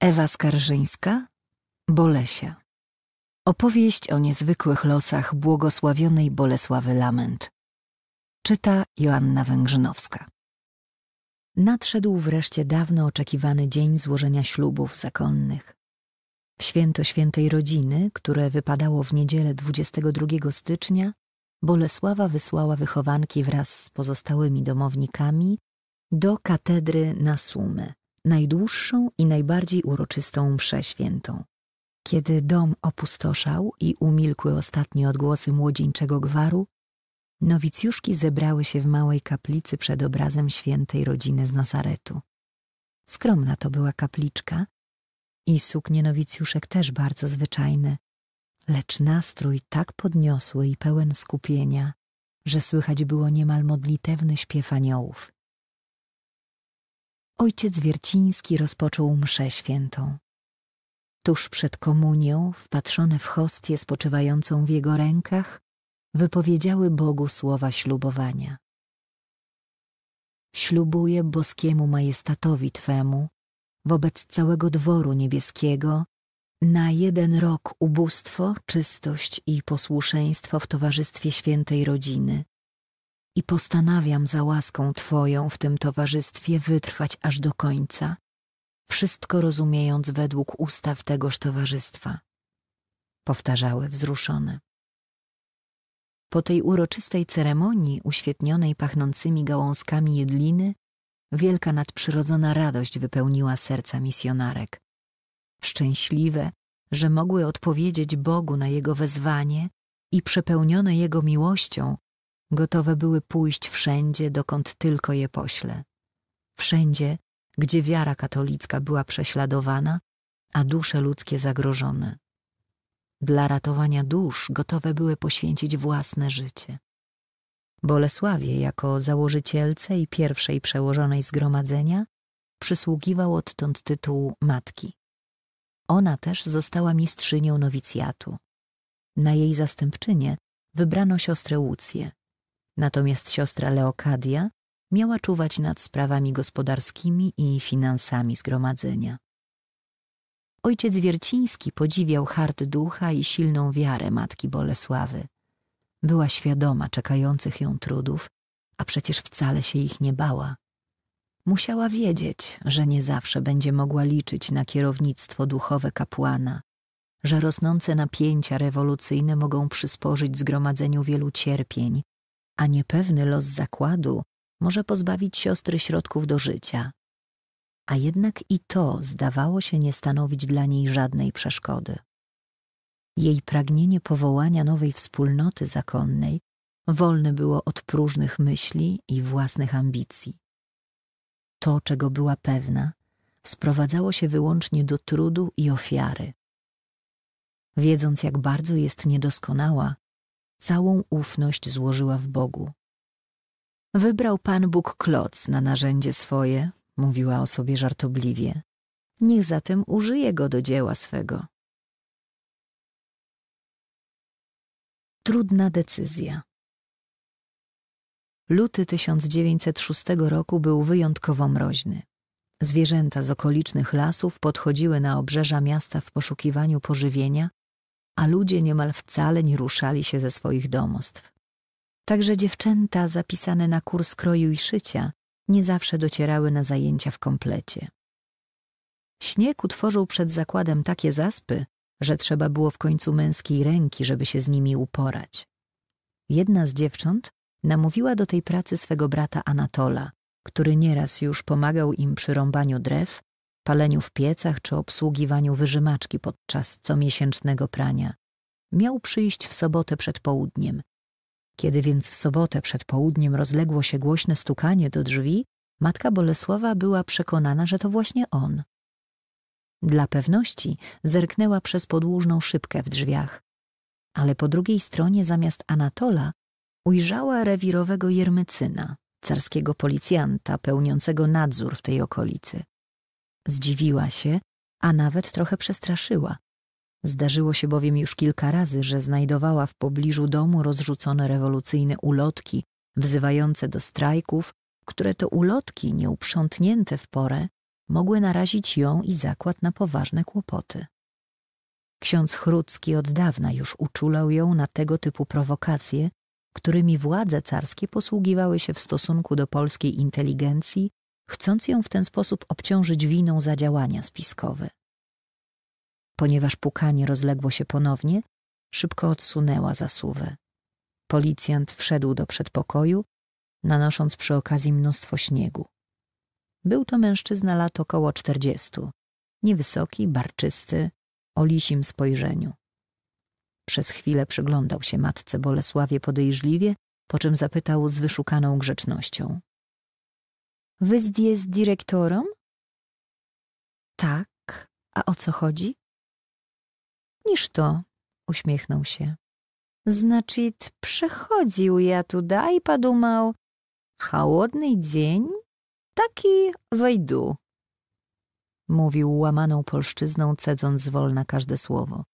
Ewa Skarżyńska, Bolesia. Opowieść o niezwykłych losach błogosławionej Bolesławy Lament. Czyta Joanna Węgrzynowska. Nadszedł wreszcie dawno oczekiwany dzień złożenia ślubów zakonnych. W święto świętej rodziny, które wypadało w niedzielę 22 stycznia, Bolesława wysłała wychowanki wraz z pozostałymi domownikami do katedry na Sumy najdłuższą i najbardziej uroczystą mszę świętą. Kiedy dom opustoszał i umilkły ostatnie odgłosy młodzieńczego gwaru, nowicjuszki zebrały się w małej kaplicy przed obrazem świętej rodziny z Nazaretu. Skromna to była kapliczka i suknie nowicjuszek też bardzo zwyczajne, lecz nastrój tak podniosły i pełen skupienia, że słychać było niemal modlitewny śpiew aniołów ojciec Wierciński rozpoczął mszę świętą. Tuż przed komunią, wpatrzone w hostię spoczywającą w jego rękach, wypowiedziały Bogu słowa ślubowania. Ślubuję boskiemu majestatowi Twemu, wobec całego dworu niebieskiego, na jeden rok ubóstwo, czystość i posłuszeństwo w towarzystwie świętej rodziny, i postanawiam za łaską Twoją w tym towarzystwie wytrwać aż do końca, wszystko rozumiejąc według ustaw tegoż towarzystwa. Powtarzały wzruszone. Po tej uroczystej ceremonii, uświetnionej pachnącymi gałązkami jedliny, wielka nadprzyrodzona radość wypełniła serca misjonarek. Szczęśliwe, że mogły odpowiedzieć Bogu na jego wezwanie i przepełnione jego miłością, Gotowe były pójść wszędzie, dokąd tylko je pośle. Wszędzie, gdzie wiara katolicka była prześladowana, a dusze ludzkie zagrożone. Dla ratowania dusz gotowe były poświęcić własne życie. Bolesławie jako założycielce i pierwszej przełożonej zgromadzenia przysługiwał odtąd tytuł matki. Ona też została mistrzynią nowicjatu. Na jej zastępczynię wybrano siostrę Łucję, Natomiast siostra Leokadia miała czuwać nad sprawami gospodarskimi i finansami zgromadzenia. Ojciec Wierciński podziwiał hart ducha i silną wiarę matki Bolesławy. Była świadoma czekających ją trudów, a przecież wcale się ich nie bała. Musiała wiedzieć, że nie zawsze będzie mogła liczyć na kierownictwo duchowe kapłana, że rosnące napięcia rewolucyjne mogą przysporzyć zgromadzeniu wielu cierpień a niepewny los zakładu może pozbawić siostry środków do życia. A jednak i to zdawało się nie stanowić dla niej żadnej przeszkody. Jej pragnienie powołania nowej wspólnoty zakonnej wolne było od próżnych myśli i własnych ambicji. To, czego była pewna, sprowadzało się wyłącznie do trudu i ofiary. Wiedząc, jak bardzo jest niedoskonała, całą ufność złożyła w Bogu. Wybrał Pan Bóg kloc na narzędzie swoje, mówiła o sobie żartobliwie. Niech zatem użyje go do dzieła swego. Trudna decyzja. Luty 1906 roku był wyjątkowo mroźny. Zwierzęta z okolicznych lasów podchodziły na obrzeża miasta w poszukiwaniu pożywienia, a ludzie niemal wcale nie ruszali się ze swoich domostw. Także dziewczęta zapisane na kurs kroju i szycia nie zawsze docierały na zajęcia w komplecie. Śnieg utworzył przed zakładem takie zaspy, że trzeba było w końcu męskiej ręki, żeby się z nimi uporać. Jedna z dziewcząt namówiła do tej pracy swego brata Anatola, który nieraz już pomagał im przy rąbaniu drew paleniu w piecach czy obsługiwaniu wyżymaczki podczas comiesięcznego prania. Miał przyjść w sobotę przed południem. Kiedy więc w sobotę przed południem rozległo się głośne stukanie do drzwi, matka Bolesława była przekonana, że to właśnie on. Dla pewności zerknęła przez podłużną szybkę w drzwiach, ale po drugiej stronie zamiast Anatola ujrzała rewirowego Jermycyna, carskiego policjanta pełniącego nadzór w tej okolicy. Zdziwiła się, a nawet trochę przestraszyła. Zdarzyło się bowiem już kilka razy, że znajdowała w pobliżu domu rozrzucone rewolucyjne ulotki wzywające do strajków, które to ulotki, nieuprzątnięte w porę, mogły narazić ją i zakład na poważne kłopoty. Ksiądz Chrucki od dawna już uczulał ją na tego typu prowokacje, którymi władze carskie posługiwały się w stosunku do polskiej inteligencji chcąc ją w ten sposób obciążyć winą za działania spiskowe. Ponieważ pukanie rozległo się ponownie, szybko odsunęła zasuwę. Policjant wszedł do przedpokoju, nanosząc przy okazji mnóstwo śniegu. Był to mężczyzna lat około czterdziestu, niewysoki, barczysty, o lisim spojrzeniu. Przez chwilę przyglądał się matce Bolesławie podejrzliwie, po czym zapytał z wyszukaną grzecznością. Wyzdje z dyrektorem? Tak, a o co chodzi? Niż to, uśmiechnął się. Znaczy, przechodził ja tu i padumał. chłodny dzień, taki wejdu. Mówił łamaną polszczyzną, cedząc zwolna każde słowo.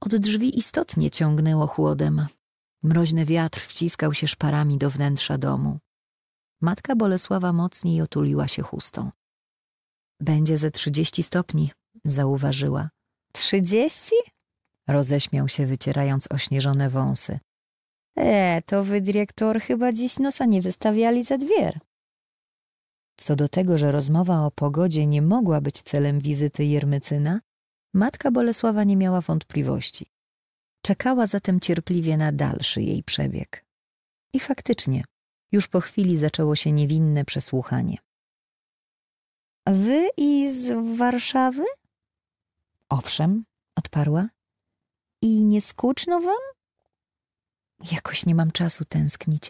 Od drzwi istotnie ciągnęło chłodem. Mroźny wiatr wciskał się szparami do wnętrza domu. Matka Bolesława mocniej otuliła się chustą. Będzie ze trzydzieści stopni, zauważyła. Trzydzieści? Roześmiał się, wycierając ośnieżone wąsy. E, to wy dyrektor chyba dziś nosa nie wystawiali za dwier. Co do tego, że rozmowa o pogodzie nie mogła być celem wizyty Jermycyna, matka Bolesława nie miała wątpliwości. Czekała zatem cierpliwie na dalszy jej przebieg. I faktycznie, już po chwili zaczęło się niewinne przesłuchanie. Wy i z Warszawy? Owszem, odparła. I nie skuczno wam? Jakoś nie mam czasu tęsknić,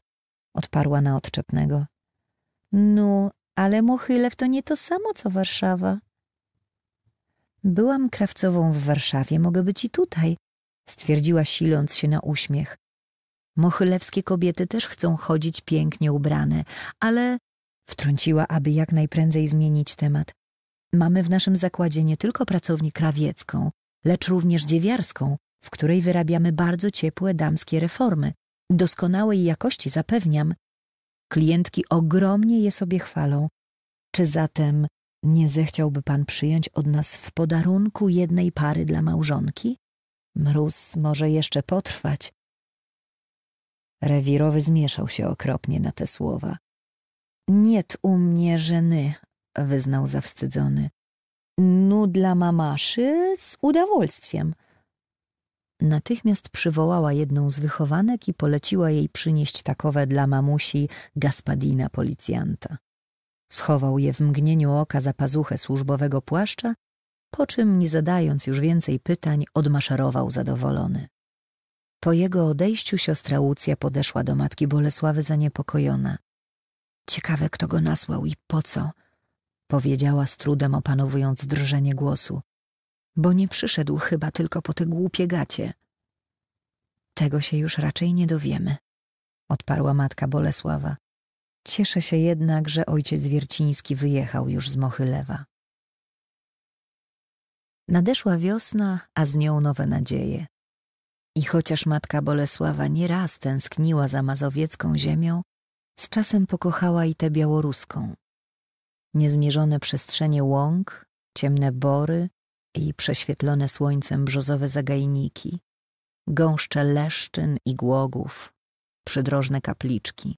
odparła na odczepnego. No, ale Mochylew to nie to samo, co Warszawa. Byłam krawcową w Warszawie, mogę być i tutaj, stwierdziła siląc się na uśmiech. Mochylewskie kobiety też chcą chodzić pięknie ubrane, ale wtrąciła, aby jak najprędzej zmienić temat. Mamy w naszym zakładzie nie tylko pracownię krawiecką, lecz również dziewiarską, w której wyrabiamy bardzo ciepłe damskie reformy. Doskonałej jakości zapewniam. Klientki ogromnie je sobie chwalą. Czy zatem nie zechciałby pan przyjąć od nas w podarunku jednej pary dla małżonki? Mróz może jeszcze potrwać, Rewirowy zmieszał się okropnie na te słowa. Niet u mnie żeny, wyznał zawstydzony. Nu dla mamaszy z udowolstwiem. Natychmiast przywołała jedną z wychowanek i poleciła jej przynieść takowe dla mamusi Gaspadina policjanta. Schował je w mgnieniu oka za pazuchę służbowego płaszcza, po czym, nie zadając już więcej pytań, odmaszerował zadowolony. Po jego odejściu siostra Łucja podeszła do matki Bolesławy zaniepokojona. Ciekawe, kto go nasłał i po co, powiedziała z trudem opanowując drżenie głosu. Bo nie przyszedł chyba tylko po te głupie gacie. Tego się już raczej nie dowiemy, odparła matka Bolesława. Cieszę się jednak, że ojciec Wierciński wyjechał już z Mochylewa. Nadeszła wiosna, a z nią nowe nadzieje. I chociaż matka Bolesława nieraz tęskniła za mazowiecką ziemią, z czasem pokochała i tę białoruską. Niezmierzone przestrzenie łąk, ciemne bory i prześwietlone słońcem brzozowe zagajniki, gąszcze leszczyn i głogów, przydrożne kapliczki.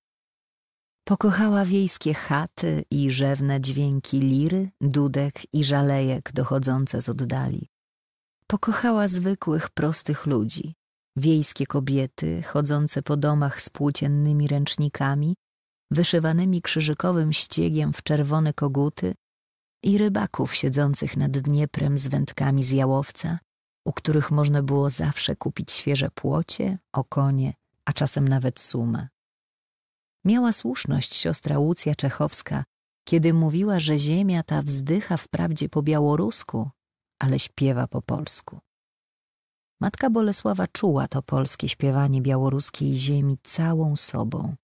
Pokochała wiejskie chaty i rzewne dźwięki liry, dudek i żalejek dochodzące z oddali. Pokochała zwykłych, prostych ludzi, wiejskie kobiety chodzące po domach z płóciennymi ręcznikami, wyszywanymi krzyżykowym ściegiem w czerwone koguty i rybaków siedzących nad Dnieprem z wędkami z jałowca, u których można było zawsze kupić świeże płocie, okonie, a czasem nawet sumę. Miała słuszność siostra Łucja Czechowska, kiedy mówiła, że ziemia ta wzdycha wprawdzie po białorusku, ale śpiewa po polsku. Matka Bolesława czuła to polskie śpiewanie białoruskiej ziemi całą sobą.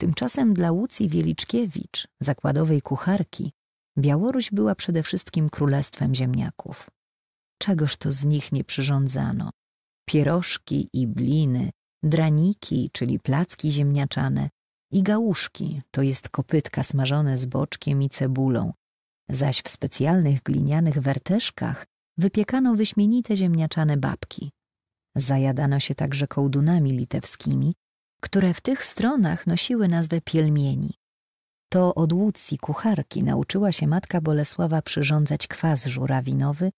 Tymczasem dla Łucji Wieliczkiewicz, zakładowej kucharki, Białoruś była przede wszystkim królestwem ziemniaków. Czegoż to z nich nie przyrządzano? Pierożki i bliny, draniki, czyli placki ziemniaczane i gałuszki, to jest kopytka smażone z boczkiem i cebulą, zaś w specjalnych glinianych werteszkach wypiekano wyśmienite ziemniaczane babki. Zajadano się także kołdunami litewskimi, które w tych stronach nosiły nazwę pielmieni. To od Łucji, kucharki, nauczyła się matka Bolesława przyrządzać kwas żurawinowy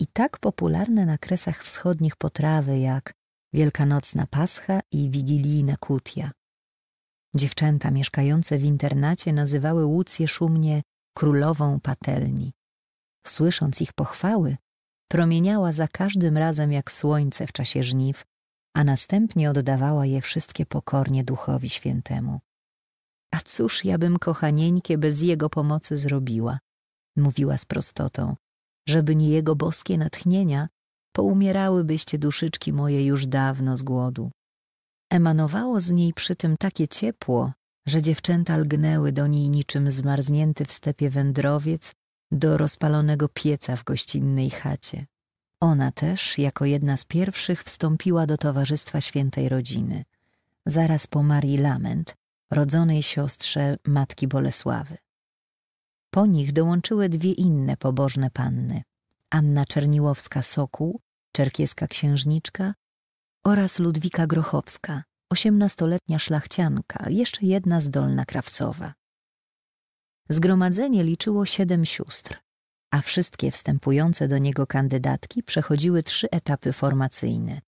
i tak popularne na kresach wschodnich potrawy jak wielkanocna pascha i wigilijna kutia. Dziewczęta mieszkające w internacie nazywały Łucję szumnie królową patelni. Słysząc ich pochwały, promieniała za każdym razem jak słońce w czasie żniw, a następnie oddawała je wszystkie pokornie Duchowi Świętemu. A cóż ja bym kochanieńkie bez Jego pomocy zrobiła? Mówiła z prostotą. Żeby nie Jego boskie natchnienia, poumierałybyście duszyczki moje już dawno z głodu. Emanowało z niej przy tym takie ciepło, że dziewczęta lgnęły do niej niczym zmarznięty w stepie wędrowiec do rozpalonego pieca w gościnnej chacie. Ona też, jako jedna z pierwszych, wstąpiła do Towarzystwa Świętej Rodziny, zaraz po Marii Lament, rodzonej siostrze matki Bolesławy. Po nich dołączyły dwie inne pobożne panny, Anna Czerniłowska-Sokół, czerkieska księżniczka oraz Ludwika Grochowska, osiemnastoletnia szlachcianka, jeszcze jedna zdolna krawcowa. Zgromadzenie liczyło siedem sióstr, a wszystkie wstępujące do niego kandydatki przechodziły trzy etapy formacyjne.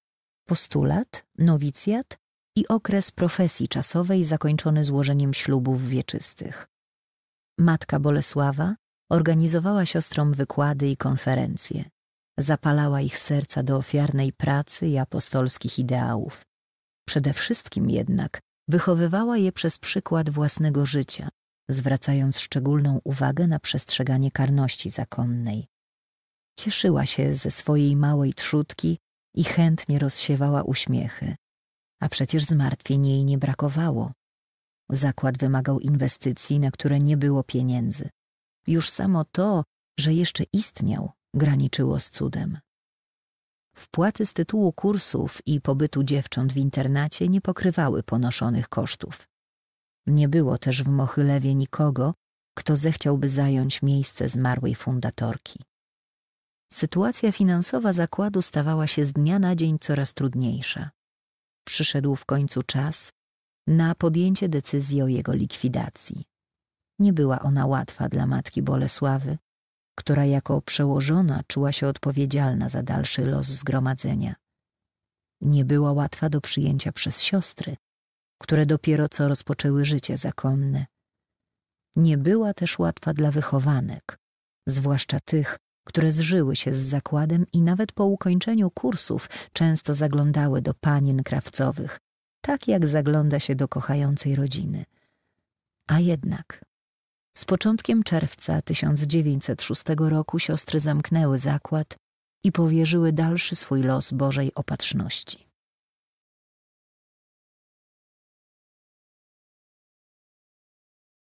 Postulat, nowicjat i okres profesji czasowej zakończony złożeniem ślubów wieczystych. Matka Bolesława organizowała siostrom wykłady i konferencje. Zapalała ich serca do ofiarnej pracy i apostolskich ideałów. Przede wszystkim jednak wychowywała je przez przykład własnego życia, zwracając szczególną uwagę na przestrzeganie karności zakonnej. Cieszyła się ze swojej małej trzutki i chętnie rozsiewała uśmiechy. A przecież zmartwień jej nie brakowało. Zakład wymagał inwestycji, na które nie było pieniędzy. Już samo to, że jeszcze istniał, graniczyło z cudem. Wpłaty z tytułu kursów i pobytu dziewcząt w internacie nie pokrywały ponoszonych kosztów. Nie było też w Mochylewie nikogo, kto zechciałby zająć miejsce zmarłej fundatorki. Sytuacja finansowa zakładu stawała się z dnia na dzień coraz trudniejsza. Przyszedł w końcu czas na podjęcie decyzji o jego likwidacji. Nie była ona łatwa dla matki Bolesławy, która jako przełożona czuła się odpowiedzialna za dalszy los zgromadzenia. Nie była łatwa do przyjęcia przez siostry, które dopiero co rozpoczęły życie zakonne. Nie była też łatwa dla wychowanek, zwłaszcza tych, które zżyły się z zakładem i nawet po ukończeniu kursów często zaglądały do panien krawcowych, tak jak zagląda się do kochającej rodziny. A jednak z początkiem czerwca 1906 roku siostry zamknęły zakład i powierzyły dalszy swój los Bożej Opatrzności.